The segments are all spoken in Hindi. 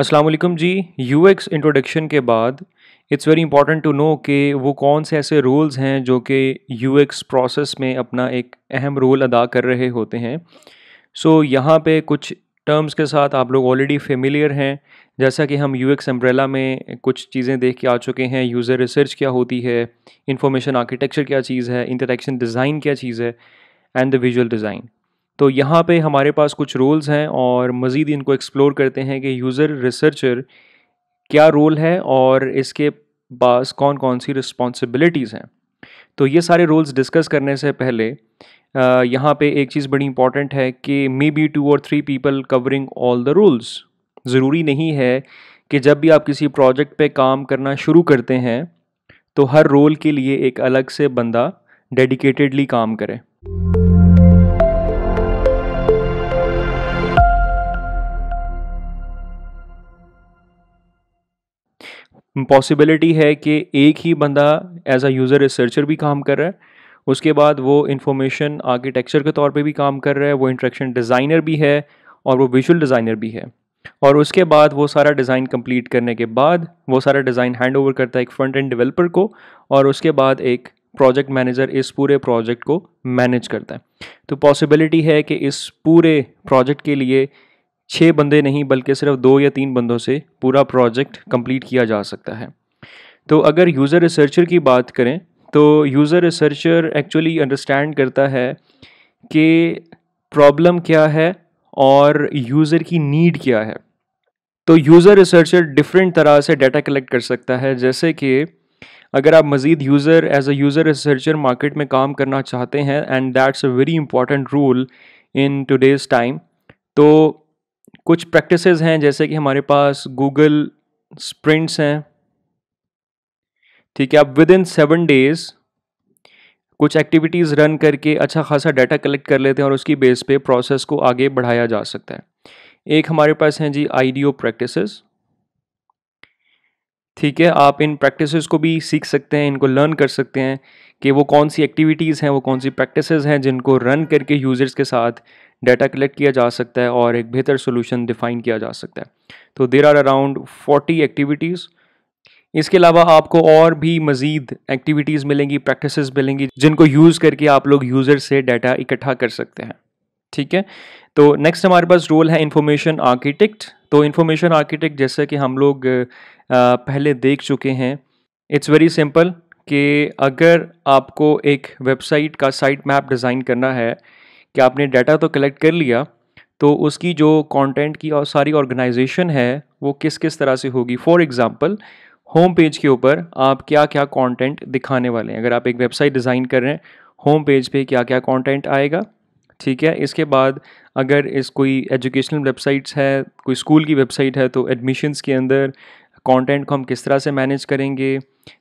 Aslam ji U X introduction के बाद it's very important to know कि वो कौन से ऐसे रोल्स हैं जो कि यू एक्स प्रोसेस में अपना एक अहम रोल अदा कर रहे होते हैं सो so, यहाँ पे कुछ टर्म्स के साथ आप लोग ऑलरेडी फेमिलियर हैं जैसा कि हम यू एक्स एम्ब्रेला में कुछ चीज़ें देख के आ चुके हैं यूज़र रिसर्च क्या होती है इंफॉर्मेशन आर्किटेक्चर क्या चीज़ है इंटरेक्शन डिज़ाइन क्या चीज़ है एंड द विजुअल डिज़ाइन तो यहाँ पे हमारे पास कुछ रोल्स हैं और मज़ीद इनको एक्सप्लोर करते हैं कि यूज़र रिसर्चर क्या रोल है और इसके पास कौन कौन सी रिस्पॉन्सिबिलिटीज़ हैं तो ये सारे रोल्स डिस्कस करने से पहले यहाँ पे एक चीज़ बड़ी इंपॉर्टेंट है कि मे बी टू और three people covering all the roles ज़रूरी नहीं है कि जब भी आप किसी प्रोजेक्ट पे काम करना शुरू करते हैं तो हर रोल के लिए एक अलग से बंदा डेडिकेटेडली काम करें पॉसिबिलिटी है कि एक ही बंदा एज अ यूज़र रिसर्चर भी काम कर रहा है उसके बाद वो इन्फॉर्मेशन आर्किटेक्चर के तौर पे भी काम कर रहा है वो इंट्रैक्शन डिज़ाइनर भी है और वो विजुअल डिज़ाइनर भी है और उसके बाद वो सारा डिज़ाइन कंप्लीट करने के बाद वो सारा डिज़ाइन हैंड ओवर करता है एक फ्रंट एंड डेवलपर को और उसके बाद एक प्रोजेक्ट मैनेजर इस पूरे प्रोजेक्ट को मैनेज करता है तो पॉसिबिलिटी है कि इस पूरे प्रोजेक्ट के लिए छः बंदे नहीं बल्कि सिर्फ दो या तीन बंदों से पूरा प्रोजेक्ट कंप्लीट किया जा सकता है तो अगर यूज़र रिसर्चर की बात करें तो यूज़र रिसर्चर एक्चुअली अंडरस्टैंड करता है कि प्रॉब्लम क्या है और यूज़र की नीड क्या है तो यूज़र रिसर्चर डिफरेंट तरह से डाटा कलेक्ट कर सकता है जैसे कि अगर आप मज़ीद user as a user researcher market में काम करना चाहते हैं and that's a very important role in today's time तो कुछ प्रैक्टिसेस हैं जैसे कि हमारे पास गूगल स्प्रिंट्स हैं ठीक है आप विद इन सेवन डेज कुछ एक्टिविटीज़ रन करके अच्छा खासा डाटा कलेक्ट कर लेते हैं और उसकी बेस पे प्रोसेस को आगे बढ़ाया जा सकता है एक हमारे पास हैं जी आईडियो प्रैक्टिसेस ठीक है आप इन प्रैक्टिसेस को भी सीख सकते हैं इनको लर्न कर सकते हैं कि वो कौन सी एक्टिविटीज़ हैं वो कौन सी प्रैक्टिसेस हैं जिनको रन करके यूज़र्स के साथ डाटा कलेक्ट किया जा सकता है और एक बेहतर सोल्यूशन डिफाइन किया जा सकता है तो there are around forty activities इसके अलावा आपको और भी मज़ीद एक्टिविटीज़ मिलेंगी प्रैक्टिस मिलेंगी जिनको यूज़ करके आप लोग यूज़र से डाटा इकट्ठा कर सकते हैं ठीक है तो नेक्स्ट हमारे पास रोल है इन्फॉर्मेशन आर्किटेक्ट तो इन्फॉर्मेशन आर्किटेक्ट जैसा कि हम लोग पहले देख चुके हैं इट्स वेरी सिंपल कि अगर आपको एक वेबसाइट का साइट मैप डिज़ाइन करना है कि आपने डाटा तो कलेक्ट कर लिया तो उसकी जो कंटेंट की और सारी ऑर्गेनाइजेशन है वो किस किस तरह से होगी फॉर एग्ज़ाम्पल होम पेज के ऊपर आप क्या क्या कंटेंट दिखाने वाले हैं अगर आप एक वेबसाइट डिज़ाइन कर रहे हैं होम पेज पे क्या क्या कंटेंट आएगा ठीक है इसके बाद अगर इस कोई एजुकेशनल वेबसाइट्स है कोई स्कूल की वेबसाइट है तो एडमिशन्स के अंदर कंटेंट को हम किस तरह से मैनेज करेंगे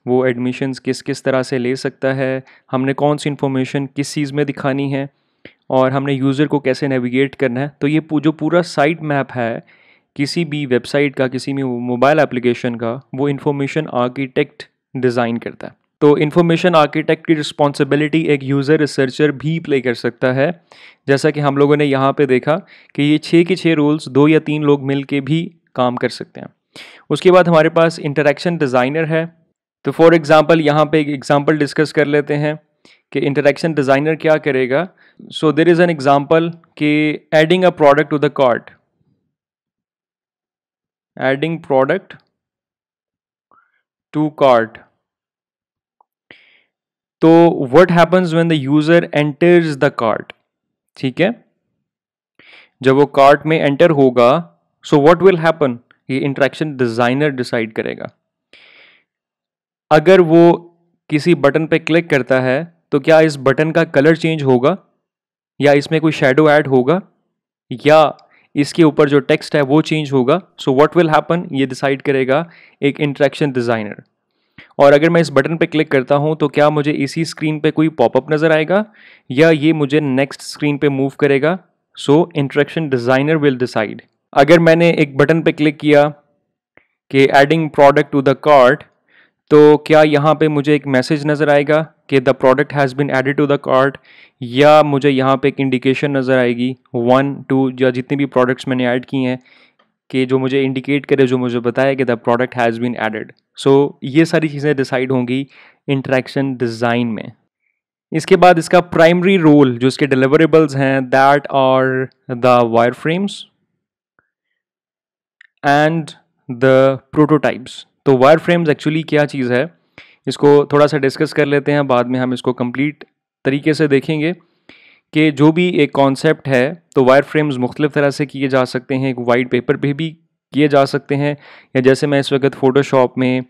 वो एडमिशन्स किस किस तरह से ले सकता है हमने कौन सी इन्फॉर्मेशन किस चीज़ में दिखानी है और हमने यूज़र को कैसे नेविगेट करना है तो ये जो पूरा साइट मैप है किसी भी वेबसाइट का किसी भी मोबाइल एप्लीकेशन का वो इन्फॉर्मेशन आर्किटेक्ट डिज़ाइन करता है तो इन्फॉर्मेशन आर्किटेक्ट की रिस्पॉन्सिबिलिटी एक यूज़र रिसर्चर भी प्ले कर सकता है जैसा कि हम लोगों ने यहाँ पे देखा कि ये छः के छः रोल्स दो या तीन लोग मिल के भी काम कर सकते हैं उसके बाद हमारे पास इंटरेक्शन डिज़ाइनर है तो फॉर एग्ज़ाम्पल यहाँ पे एक एग्ज़ाम्पल डिस्कस कर लेते हैं कि इंटरेक्शन डिज़ाइनर क्या करेगा so there is an example कि adding a product to the cart adding product to cart तो what happens when the user enters the cart ठीक है जब वो कार्ट में एंटर होगा सो वट विल हैपन ये इंट्रैक्शन डिज़ाइनर डिसाइड करेगा अगर वो किसी बटन पे क्लिक करता है तो क्या इस बटन का कलर चेंज होगा या इसमें कोई शेडो ऐड होगा या इसके ऊपर जो टेक्स्ट है वो चेंज होगा सो व्हाट विल हैपन ये डिसाइड करेगा एक इंट्रैक्शन डिज़ाइनर और अगर मैं इस बटन पे क्लिक करता हूँ तो क्या मुझे इसी स्क्रीन पे कोई पॉपअप नज़र आएगा या ये मुझे नेक्स्ट स्क्रीन पे मूव करेगा so interaction designer will decide अगर मैंने एक बटन पर क्लिक किया कि adding product to the cart तो क्या यहाँ पे मुझे एक मैसेज नज़र आएगा कि the product has been added to the cart या मुझे यहाँ पे एक इंडिकेशन नज़र आएगी वन टू या जितने भी प्रोडक्ट्स मैंने ऐड किए हैं कि जो मुझे इंडिकेट करे जो मुझे बताए कि the product has been added सो ये सारी चीज़ें डिसाइड होंगी इंट्रैक्शन डिज़ाइन में इसके बाद इसका प्राइमरी रोल जो इसके डिलीवरेबल्स हैं that are the wire frames and the prototypes तो वायर फ्रेम्स एक्चुअली क्या चीज़ है इसको थोड़ा सा डिस्कस कर लेते हैं बाद में हम इसको कंप्लीट तरीके से देखेंगे कि जो भी एक कॉन्सेप्ट है तो वायर फ्रेम्स मुख्तलिफ तरह से किए जा सकते हैं एक वाइट पेपर पे भी किए जा सकते हैं या जैसे मैं इस वक्त फ़ोटोशॉप में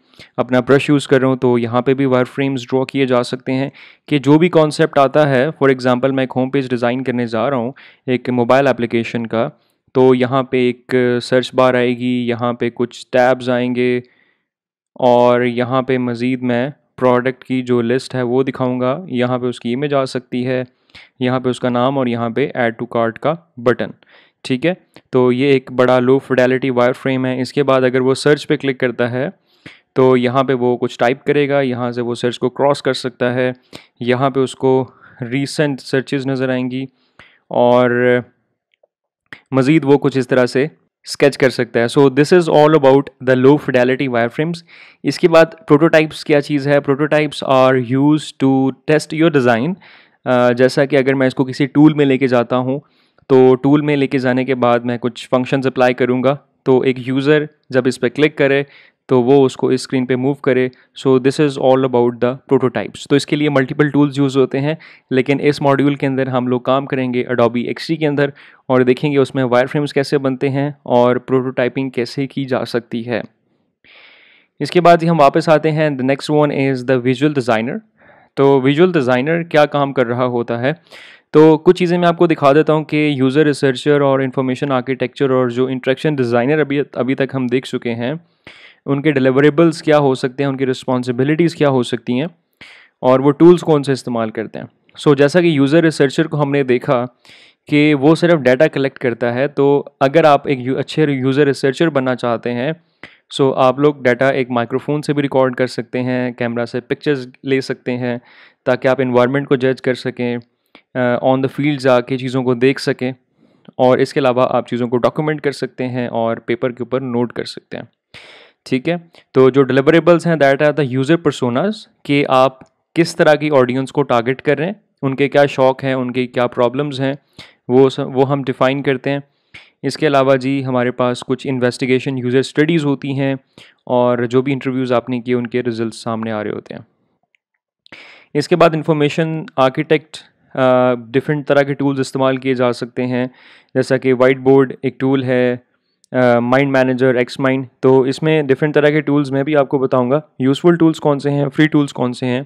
अपना ब्रश यूज़ कर रहा हूँ तो यहाँ पे भी वायर फ्रेम्स ड्रॉ किए जा सकते हैं कि जो भी कॉन्सेप्ट आता है फॉर एग्ज़ाम्पल मैं एक होम पेज डिज़ाइन करने जा रहा हूँ एक मोबाइल एप्लीकेशन का तो यहाँ पे एक सर्च बार आएगी यहाँ पे कुछ टैब्स आएंगे और यहाँ पे मज़ीद मैं प्रोडक्ट की जो लिस्ट है वो दिखाऊंगा यहाँ पे उसकी इमेज आ सकती है यहाँ पे उसका नाम और यहाँ पे ऐड टू कार्ट का बटन ठीक है तो ये एक बड़ा लो फिडेलिटी वायर फ्रेम है इसके बाद अगर वो सर्च पे क्लिक करता है तो यहाँ पे वो कुछ टाइप करेगा यहाँ से वो सर्च को क्रॉस कर सकता है यहाँ पर उसको रीसेंट सर्चेज नज़र आएंगी और मज़ीद वो कुछ इस तरह से स्केच कर सकता है so this is all about the low fidelity wire frames इसके बाद प्रोटोटाइप्स क्या चीज़ है prototypes are use to test your design जैसा कि अगर मैं इसको किसी टूल में लेके जाता हूँ तो टूल में लेके जाने के बाद मैं कुछ फंक्शंस अप्लाई करूँगा तो एक यूज़र जब इस पर क्लिक करे तो वो उसको इस स्क्रीन पे मूव करे so this is all about the prototypes तो इसके लिए मल्टीपल टूल्स यूज़ होते हैं लेकिन इस मॉड्यूल के अंदर हम लोग काम करेंगे अडोबी एक्सी के अंदर और देखेंगे उसमें वायर फ्रेम्स कैसे बनते हैं और प्रोटोटाइपिंग कैसे की जा सकती है इसके बाद ही हम वापस आते हैं the next one is the visual designer तो विजुअल डिज़ाइनर क्या काम कर रहा होता है तो कुछ चीज़ें मैं आपको दिखा देता हूँ कि यूज़र रिसर्चर और इन्फॉर्मेशन आर्किटेक्चर और जो इंट्रैक्शन डिज़ाइनर अभी अभी तक हम देख चुके हैं उनके डिलीवरेबल्स क्या हो सकते हैं उनकी रिस्पॉन्सिबिलिटीज़ क्या हो सकती हैं और वो टूल्स कौन से इस्तेमाल करते हैं सो so, जैसा कि यूज़र रिसर्चर को हमने देखा कि वो सिर्फ डाटा कलेक्ट करता है तो अगर आप एक अच्छे यूज़र रिसर्चर बनना चाहते हैं सो so, आप लोग डाटा एक माइक्रोफोन से भी रिकॉर्ड कर सकते हैं कैमरा से पिक्चर्स ले सकते हैं ताकि आप इन्वायरमेंट को जज कर सकें ऑन द फील्ड जाके चीज़ों को देख सकें और इसके अलावा आप चीज़ों को डॉक्यूमेंट कर सकते हैं और पेपर के ऊपर नोट कर सकते हैं ठीक है तो जो डिलीवरेबल्स हैं that are the user personas कि आप किस तरह की ऑडियंस को टारगेट कर रहे हैं उनके क्या शौक़ हैं उनके क्या प्रॉब्लम्स हैं वो वो हम डिफ़ाइन करते हैं इसके अलावा जी हमारे पास कुछ इन्वेस्टिगेशन यूज़र स्टडीज़ होती हैं और जो भी इंटरव्यूज़ आपने किए उनके रिज़ल्ट सामने आ रहे होते हैं इसके बाद इंफॉर्मेशन आर्किटेक्ट डिफरेंट तरह के टूल्स इस्तेमाल किए जा सकते हैं जैसा कि वाइट बोर्ड एक टूल है माइंड मैनेजर एक्स माइंड तो इसमें डिफरेंट तरह के टूल्स मैं भी आपको बताऊंगा यूज़फुल टूल्स कौन से हैं फ्री टूल्स कौन से हैं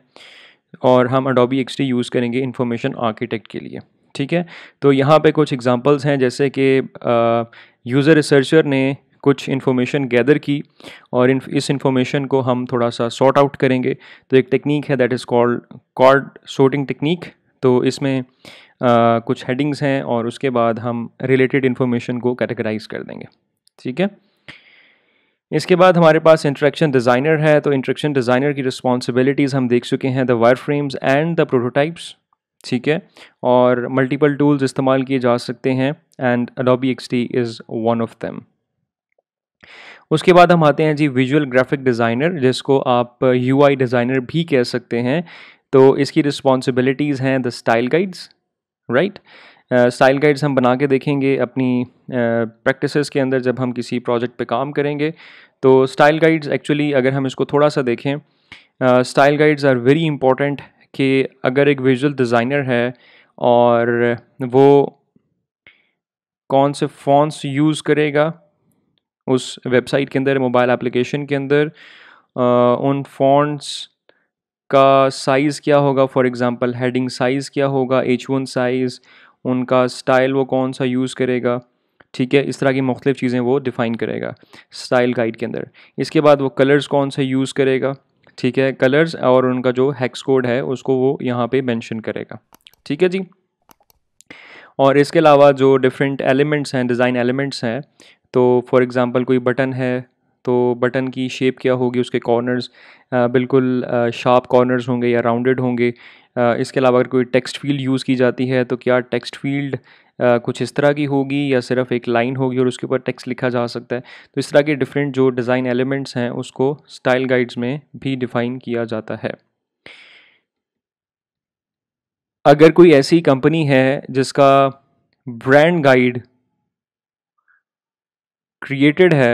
और हम अडोबी एक्सटी यूज़ करेंगे इन्फॉर्मेशन आर्किटेक्ट के लिए ठीक है तो यहाँ पे कुछ एग्जांपल्स हैं जैसे कि यूज़र रिसर्चर ने कुछ इन्फॉर्मेशन गैदर की और इन, इस इन्फॉर्मेशन को हम थोड़ा सा सॉर्ट आउट करेंगे तो एक टेक्निक है that is called card sorting technique तो इसमें आ, कुछ हेडिंग्स हैं और उसके बाद हम रिलेटेड इन्फॉर्मेशन को कैटेगराइज कर देंगे ठीक है इसके बाद हमारे पास इंट्रेक्शन डिज़ाइनर है तो इंट्रेक्शन डिज़ाइनर की रिस्पॉन्सिबिलिटीज़ हम देख चुके हैं the wire frames and the prototypes ठीक है और मल्टीपल टूल्स इस्तेमाल किए जा सकते हैं and Adobe X D is one of them उसके बाद हम आते हैं जी विजुअल ग्राफिक डिज़ाइनर जिसको आप यू आई डिज़ाइनर भी कह सकते हैं तो इसकी रिस्पॉन्सिबिलिटीज़ हैं the style guides right right? Style guides हम बना के देखेंगे अपनी uh, के अंदर जब हम किसी प्रोजेक्ट पे काम करेंगे तो स्टाइल गाइड्स एक्चुअली अगर हम इसको थोड़ा सा देखें style guides are very important कि अगर एक विजुअल डिज़ाइनर है और वो कौन से फॉन्ट्स यूज़ करेगा उस वेबसाइट के अंदर मोबाइल एप्लीकेशन के अंदर uh, उन फॉन्ट्स का साइज़ क्या होगा फॉर एग्ज़ाम्पल हेडिंग साइज़ क्या होगा एच वन साइज़ उनका स्टाइल वो कौन सा यूज़ करेगा ठीक है इस तरह की मुख्तलिफ़ चीज़ें वो डिफ़ाइन करेगा स्टाइल गाइड के अंदर इसके बाद वो कलर्स कौन सा यूज़ करेगा ठीक है कलर्स और उनका जो हैक्स कोड है उसको वो यहाँ पे मेंशन करेगा ठीक है जी और इसके अलावा जो डिफरेंट एलिमेंट्स हैं डिज़ाइन एलिमेंट्स हैं तो फॉर एग्ज़ाम्पल कोई बटन है तो बटन की शेप क्या होगी उसके कॉर्नर्स बिल्कुल शार्प कॉर्नर्स होंगे या राउंडेड होंगे इसके अलावा अगर कोई टेक्स्ट फील्ड यूज़ की जाती है तो क्या टेक्स्ट फील्ड कुछ इस तरह की होगी या सिर्फ एक लाइन होगी और उसके ऊपर टेक्स्ट लिखा जा सकता है तो इस तरह के डिफरेंट जो डिज़ाइन एलिमेंट्स हैं उसको स्टाइल गाइड्स में भी डिफ़ाइन किया जाता है अगर कोई ऐसी कंपनी है जिसका ब्रांड गाइड क्रिएटेड है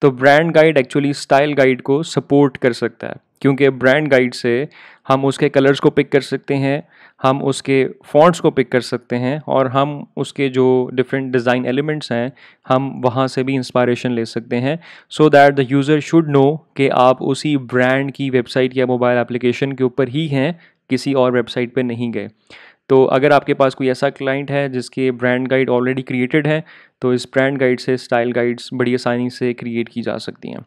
तो brand guide actually style guide को सपोर्ट कर सकता है क्योंकि ब्रांड गाइड से हम उसके कलर्स को पिक कर सकते हैं हम उसके फॉन्ट्स को पिक कर सकते हैं और हम उसके जो डिफरेंट डिज़ाइन एलिमेंट्स हैं हम वहाँ से भी इंस्पायरेशन ले सकते हैं so that the user should know कि आप उसी ब्रांड की वेबसाइट या मोबाइल एप्लीकेशन के ऊपर ही हैं किसी और वेबसाइट पर नहीं गए तो अगर आपके पास कोई ऐसा क्लाइंट है जिसके ब्रांड गाइड ऑलरेडी क्रिएटेड है तो इस ब्रांड गाइड से स्टाइल गाइड्स बड़ी आसानी से क्रिएट की जा सकती हैं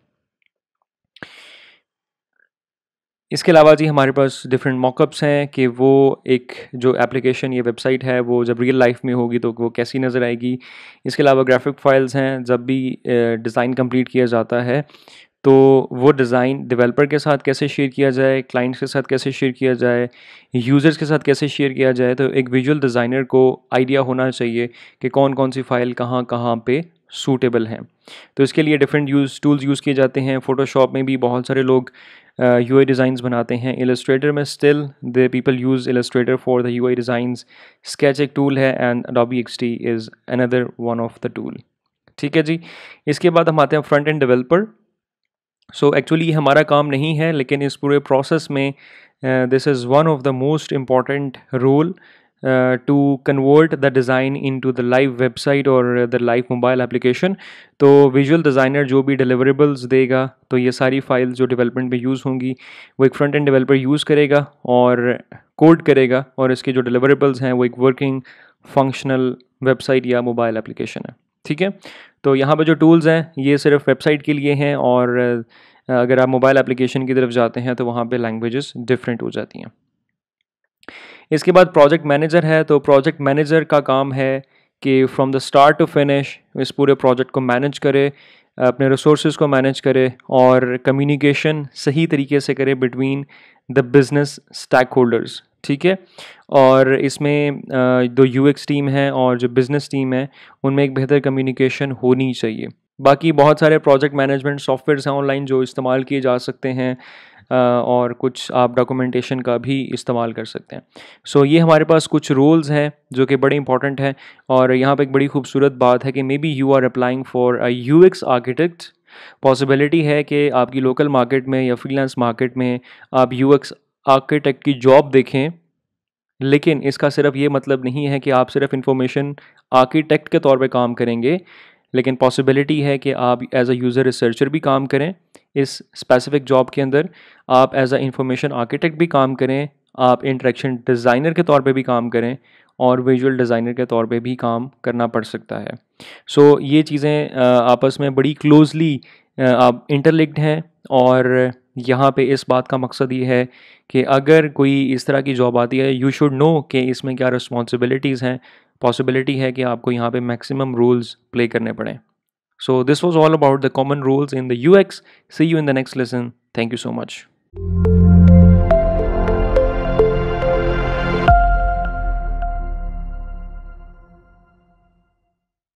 इसके अलावा जी हमारे पास डिफरेंट मॉकअप्स हैं कि वो एक जो एप्लीकेशन या वेबसाइट है वो जब रियल लाइफ में होगी तो वो कैसी नज़र आएगी इसके अलावा ग्राफिक फाइल्स हैं जब भी डिज़ाइन कंप्लीट किया जाता है तो वो डिज़ाइन डेवलपर के साथ कैसे शेयर किया जाए क्लाइंट्स के साथ कैसे शेयर किया जाए यूज़र्स के साथ कैसे शेयर किया जाए तो एक विजुअल डिज़ाइनर को आइडिया होना चाहिए कि कौन कौन सी फ़ाइल कहाँ कहाँ पे सूटेबल हैं तो इसके लिए डिफरेंट यूज़ टूल्स यूज़ किए जाते हैं फ़ोटोशॉप में भी बहुत सारे लोग यू आई डिज़ाइंस बनाते हैं इलस्ट्रेटर में still the people use Illustrator for the U I designs Sketch एक टूल है and Adobe X D is another one of the tool ठीक है जी इसके बाद हम आते हैं front end developer so actually ये हमारा काम नहीं है लेकिन इस पूरे प्रोसेस में this is one of the most important role uh, to convert the design into the live website और the live mobile application तो visual designer जो भी deliverables देगा तो ये सारी फाइल्स जो development में use होंगी वो एक front end developer use करेगा और code करेगा और इसके जो deliverables हैं वो एक working functional website या mobile application है ठीक है तो यहाँ पर जो टूल्स हैं ये सिर्फ वेबसाइट के लिए हैं और अगर आप मोबाइल एप्लीकेशन की तरफ जाते हैं तो वहाँ पे लैंग्वेजेस डिफरेंट हो जाती हैं इसके बाद प्रोजेक्ट मैनेजर है तो प्रोजेक्ट मैनेजर का काम है कि from the start to finish इस पूरे प्रोजेक्ट को मैनेज करे अपने रिसोर्स को मैनेज करे और कम्युनिकेशन सही तरीके से करे between the business stakeholders ठीक है और इसमें जो यू टीम है और जो बिज़नेस टीम है उनमें एक बेहतर कम्युनिकेशन होनी चाहिए बाकी बहुत सारे प्रोजेक्ट मैनेजमेंट सॉफ्टवेयर्स हैं ऑनलाइन जो इस्तेमाल किए जा सकते हैं और कुछ आप डॉक्यूमेंटेशन का भी इस्तेमाल कर सकते हैं सो so, ये हमारे पास कुछ रोल्स हैं जो कि बड़े इंपॉर्टेंट हैं और यहाँ पर एक बड़ी खूबसूरत बात है कि maybe you are applying for a U X architect पॉसिबिलिटी है कि आपकी लोकल मार्केट में या फ्रीलांस मार्केट में आप यू एक्स आर्किटेक्ट की जॉब देखें लेकिन इसका सिर्फ ये मतलब नहीं है कि आप सिर्फ इंफॉर्मेशन आर्किटेक्ट के तौर पे काम करेंगे लेकिन पॉसिबिलिटी है कि आप एज अ यूज़र रिसर्चर भी काम करें इस स्पेसिफिक जॉब के अंदर आप एज अ इंफॉर्मेशन आर्किटेक्ट भी काम करें आप इंट्रैक्शन डिज़ाइनर के तौर पे भी काम करें और विजुअल डिज़ाइनर के तौर पे भी काम करना पड़ सकता है सो so, ये चीज़ें आपस में बड़ी क्लोजली आप इंटरलिंक्ड हैं और यहाँ पे इस बात का मकसद ये है कि अगर कोई इस तरह की जॉब आती है यू शुड नो कि इसमें क्या रिस्पॉन्सिबिलिटीज़ हैं पॉसिबिलिटी है कि आपको यहाँ पे मैक्सिमम रोल्स प्ले करने पड़ें So this was all about the common rules in the UX. See you in the next lesson. Thank you so much.